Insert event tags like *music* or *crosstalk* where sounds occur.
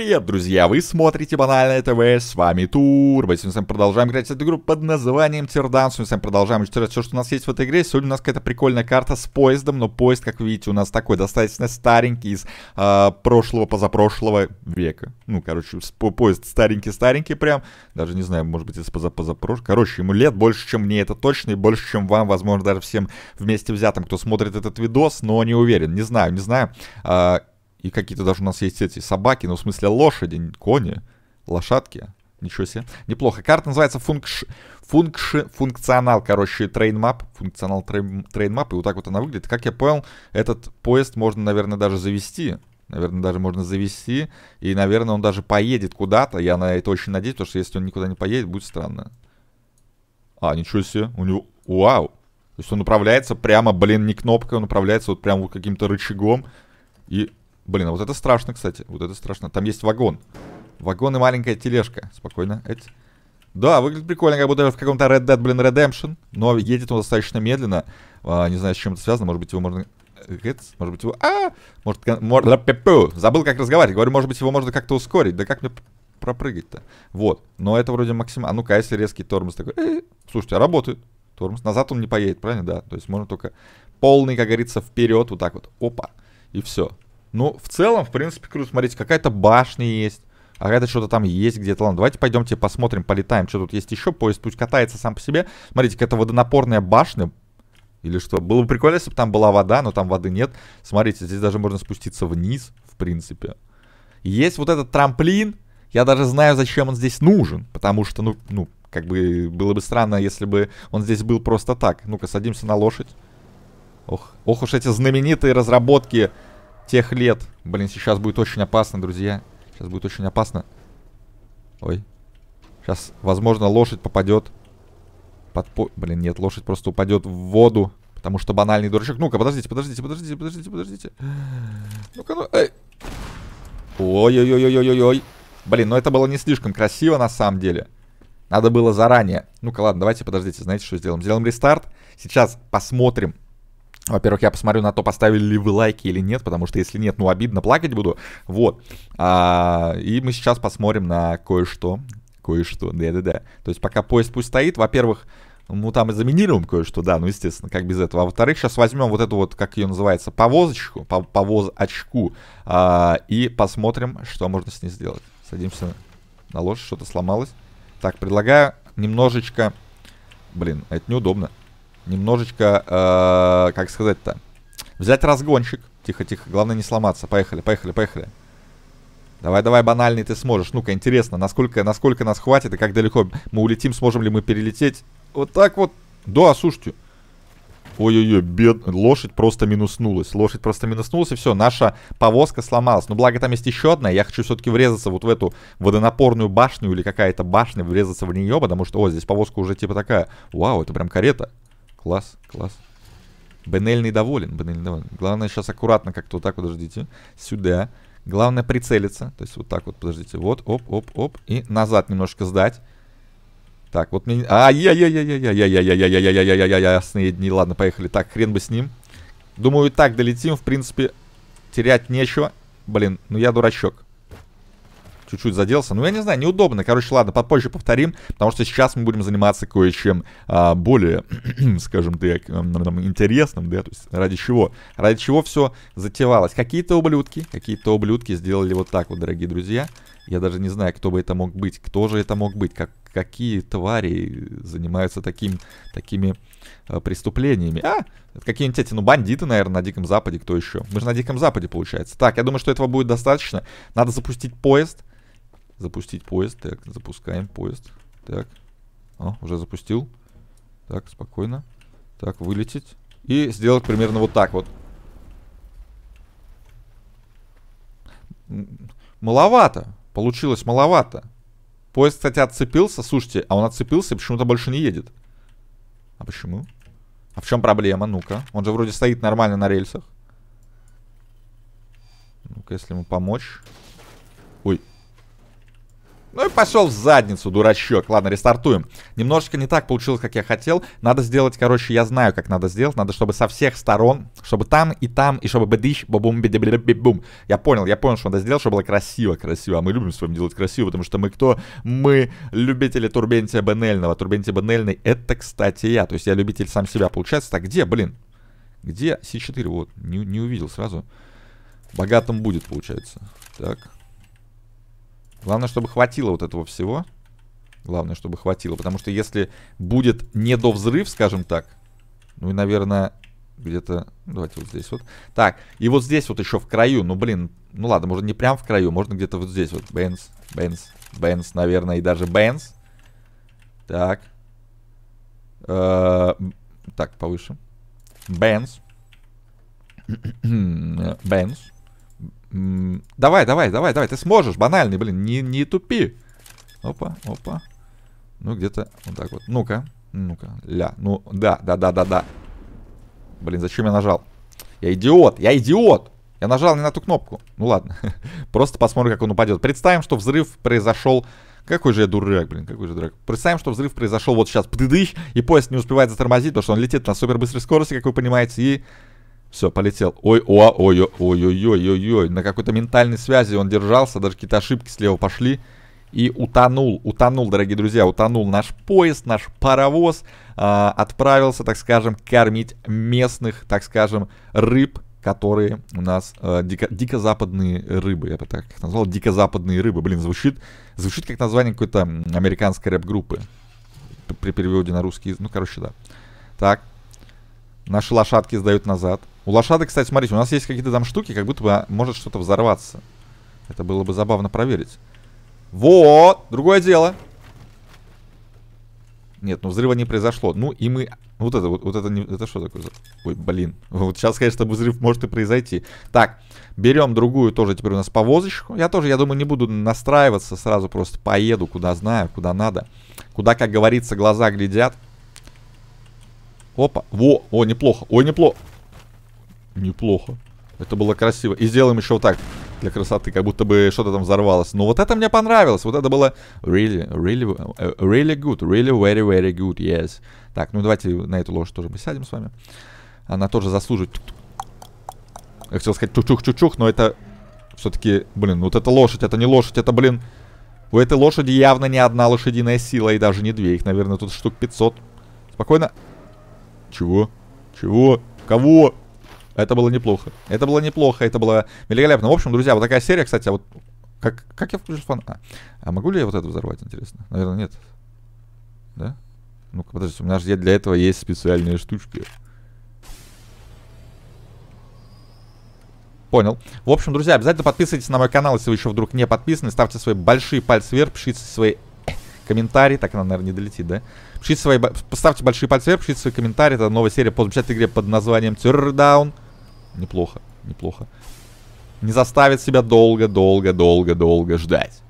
Привет, друзья! Вы смотрите Банальное ТВ, с вами Турбо. Сегодня мы с вами продолжаем играть в эту игру под названием Тердан. Сегодня мы с вами продолжаем уничтожать все, что у нас есть в этой игре. Сегодня у нас какая-то прикольная карта с поездом, но поезд, как вы видите, у нас такой достаточно старенький из э, прошлого, позапрошлого века. Ну, короче, поезд старенький-старенький прям. Даже не знаю, может быть, из позапрошлого. Короче, ему лет больше, чем мне, это точно, и больше, чем вам, возможно, даже всем вместе взятым, кто смотрит этот видос, но не уверен. Не знаю, не знаю. Э, и какие-то даже у нас есть эти собаки, ну, в смысле, лошади, кони, лошадки. Ничего себе. Неплохо. Карта называется функш... Функш... функционал, короче, трейнмап. Функционал трейн... трейнмап. И вот так вот она выглядит. Как я понял, этот поезд можно, наверное, даже завести. Наверное, даже можно завести. И, наверное, он даже поедет куда-то. Я на это очень надеюсь, потому что если он никуда не поедет, будет странно. А, ничего себе. У него... Вау. То есть он управляется прямо, блин, не кнопкой. Он управляется вот прям вот каким-то рычагом. И Блин, а вот это страшно, кстати. Вот это страшно. Там есть вагон. Вагон и маленькая тележка. Спокойно. Эть. Да, выглядит прикольно, как будто в каком-то Red Dead, блин, Redemption. Но едет он достаточно медленно. А, не знаю, с чем это связано. Может быть, его можно... Э, может быть, его... А! Может, мор... забыл, как разговаривать. Говорю, может быть, его можно как-то ускорить. Да как мне пропрыгать-то? Вот. Но это вроде максимально... А ну-ка, а если резкий тормоз такой... Э, слушайте, а работает. Тормоз. Назад он не поедет, правильно? Да. То есть можно только полный, как говорится, вперед. Вот так вот. Опа. И все. Ну, в целом, в принципе, круто. Смотрите, какая-то башня есть. А это что-то там есть где-то. Ладно, давайте пойдемте посмотрим, полетаем. Что тут есть еще? Поезд пусть катается сам по себе. Смотрите, какая-то водонапорная башня. Или что? Было бы прикольно, если бы там была вода, но там воды нет. Смотрите, здесь даже можно спуститься вниз, в принципе. Есть вот этот трамплин. Я даже знаю, зачем он здесь нужен. Потому что, ну, ну, как бы было бы странно, если бы он здесь был просто так. Ну-ка, садимся на лошадь. Ох, ох уж эти знаменитые разработки тех лет. Блин, сейчас будет очень опасно, друзья. Сейчас будет очень опасно. Ой. Сейчас, возможно, лошадь попадет под... По... Блин, нет, лошадь просто упадет в воду. Потому что банальный дурачок. Ну-ка, подождите, подождите, подождите, подождите, подождите. Ну-ка, ну... Эй! Ой-ой-ой-ой-ой-ой. Блин, ну это было не слишком красиво на самом деле. Надо было заранее. Ну-ка, ладно, давайте, подождите. Знаете, что сделаем? Сделаем рестарт. Сейчас посмотрим, во-первых, я посмотрю на то, поставили ли вы лайки или нет, потому что если нет, ну обидно, плакать буду. Вот. А, и мы сейчас посмотрим на кое-что. Кое-что, да-да-да. То есть пока поезд пусть стоит, во-первых, ну там и заминируем кое-что, да, ну естественно, как без этого. А во-вторых, сейчас возьмем вот эту вот, как ее называется, повозочку, повозочку, а, и посмотрим, что можно с ней сделать. Садимся на лошадь, что-то сломалось. Так, предлагаю немножечко... Блин, это неудобно немножечко, э, как сказать-то, взять разгончик. Тихо-тихо, главное не сломаться. Поехали, поехали, поехали. Давай-давай, банальный ты сможешь. Ну-ка, интересно, насколько, насколько нас хватит и как далеко мы улетим, сможем ли мы перелететь. Вот так вот. Да, слушайте. Ой-ой-ой, бед... лошадь просто минуснулась. Лошадь просто минуснулась, и все, наша повозка сломалась. Но ну, благо там есть еще одна. Я хочу все-таки врезаться вот в эту водонапорную башню или какая-то башня, врезаться в нее, потому что, о, здесь повозка уже типа такая. Вау, это прям карета. Класс, класс. Бенельный доволен, Бенельный доволен. Главное сейчас аккуратно как-то вот так, вот, подождите. Сюда. Главное прицелиться. То есть вот так вот, подождите. Вот, оп, оп, оп. И назад немножко сдать. Так, вот мне... а я я я я я я я я я я я я я я я ясные дни. Ладно, поехали. Так, хрен бы с ним. Думаю, так долетим. В принципе, терять нечего. Блин, ну я дурачок чуть-чуть заделся. Ну, я не знаю, неудобно. Короче, ладно, попозже повторим, потому что сейчас мы будем заниматься кое-чем а, более, *clears throat* скажем так, э, интересным, да, то есть ради чего? Ради чего все затевалось. Какие-то ублюдки, какие-то ублюдки сделали вот так вот, дорогие друзья. Я даже не знаю, кто бы это мог быть, кто же это мог быть, как, какие твари занимаются таким, такими э, преступлениями. А, какие-нибудь эти, ну, бандиты, наверное, на Диком Западе, кто еще? Мы же на Диком Западе, получается. Так, я думаю, что этого будет достаточно. Надо запустить поезд. Запустить поезд. Так, запускаем поезд. Так. О, уже запустил. Так, спокойно. Так, вылететь. И сделать примерно вот так вот. Маловато. Получилось маловато. Поезд, кстати, отцепился. Слушайте, а он отцепился и почему-то больше не едет. А почему? А в чем проблема? Ну-ка. Он же вроде стоит нормально на рельсах. Ну-ка, если ему помочь. Ну и пошел в задницу, дурачок. Ладно, рестартуем. Немножечко не так получилось, как я хотел. Надо сделать, короче, я знаю, как надо сделать. Надо, чтобы со всех сторон, чтобы там и там, и чтобы бедыщ, бабум, бум. Я понял, я понял, что надо сделать, чтобы было красиво, красиво. А мы любим с вами делать красиво, потому что мы кто? Мы любители Турбентия Бенельного. Турбентия Бенельный, это, кстати, я. То есть я любитель сам себя. Получается, так где, блин? Где C4? Вот, не, не увидел сразу. Богатым будет, получается. Так. Главное, чтобы хватило вот этого всего. Главное, чтобы хватило. Потому что если будет не до взрыв, скажем так, ну и, наверное, где-то... Ну, давайте вот здесь вот. Так, и вот здесь вот еще в краю. Ну, блин, ну ладно, можно не прям в краю, можно где-то вот здесь вот. Бенс, Бенс, Бенс, наверное, и даже Бенс. Так. Э -э так, повыше. Бенс. *clears throat* Бенс. Давай, давай, давай, давай, ты сможешь, банальный, блин, не, не тупи. Опа, опа. Ну, где-то вот так вот. Ну-ка, ну-ка, ля. Ну, да, да, да, да, да. Блин, зачем я нажал? Я идиот, я идиот. Я нажал не на ту кнопку. Ну, ладно. *laughs* Просто посмотрим, как он упадет. Представим, что взрыв произошел... Какой же я дурак, блин, какой же дурак. Представим, что взрыв произошел вот сейчас, пдыдыщ, и поезд не успевает затормозить, потому что он летит на супербыстрой скорости, как вы понимаете, и все, полетел. Ой, о, ой, ой, ой, ой, ой, ой, ой. На какой-то ментальной связи он держался, даже какие-то ошибки слева пошли. И утонул, утонул, дорогие друзья, утонул наш поезд, наш паровоз. Э, отправился, так скажем, кормить местных, так скажем, рыб, которые у нас э, дико, дико-западные рыбы. Я бы так их назвал. Дико-западные рыбы. Блин, звучит, звучит как название какой-то американской рэп-группы. При переводе на русский. Ну, короче, да. Так. Наши лошадки сдают назад. У лошадок, кстати, смотрите, у нас есть какие-то там штуки, как будто бы а, может что-то взорваться. Это было бы забавно проверить. Вот, другое дело. Нет, ну взрыва не произошло. Ну и мы... Ну, вот это, вот, вот это, не... это что такое? Ой, блин. *laughs* Вот сейчас, конечно, взрыв может и произойти. Так, берем другую тоже теперь у нас повозочку. Я тоже, я думаю, не буду настраиваться. Сразу просто поеду, куда знаю, куда надо. Куда, как говорится, глаза глядят. Опа. Во, о, неплохо. Ой, неплохо. Неплохо. Это было красиво. И сделаем еще вот так, для красоты, как будто бы что-то там взорвалось. Но вот это мне понравилось. Вот это было really, really, э, really good. Really very, very good, yes. Так, ну давайте на эту ложь тоже посядем с вами. Она тоже заслуживает. Я хотел сказать чух-чух-чух-чух, но это все-таки, блин, ну вот это лошадь, это не лошадь, это, блин... У этой лошади явно не одна лошадиная сила и даже не две. Их, наверное, тут штук 500. Спокойно. Чего? Чего? Кого? Это было неплохо. Это было неплохо, это было великолепно. В общем, друзья, вот такая серия, кстати, вот как, как я включил фон... А, а могу ли я вот это взорвать, интересно? Наверное, нет. Да? Ну-ка, подожди, у меня же для этого есть специальные штучки. Понял. В общем, друзья, обязательно подписывайтесь на мой канал, если вы еще вдруг не подписаны. Ставьте свои большие пальцы вверх, пишите свои *coughs* комментарии. Так она, наверное, не долетит, да? Пишите свои... Поставьте большие пальцы вверх, пишите свои комментарии. Это новая серия по замечательной игре под названием Down. Неплохо, неплохо. Не заставит себя долго-долго-долго-долго ждать.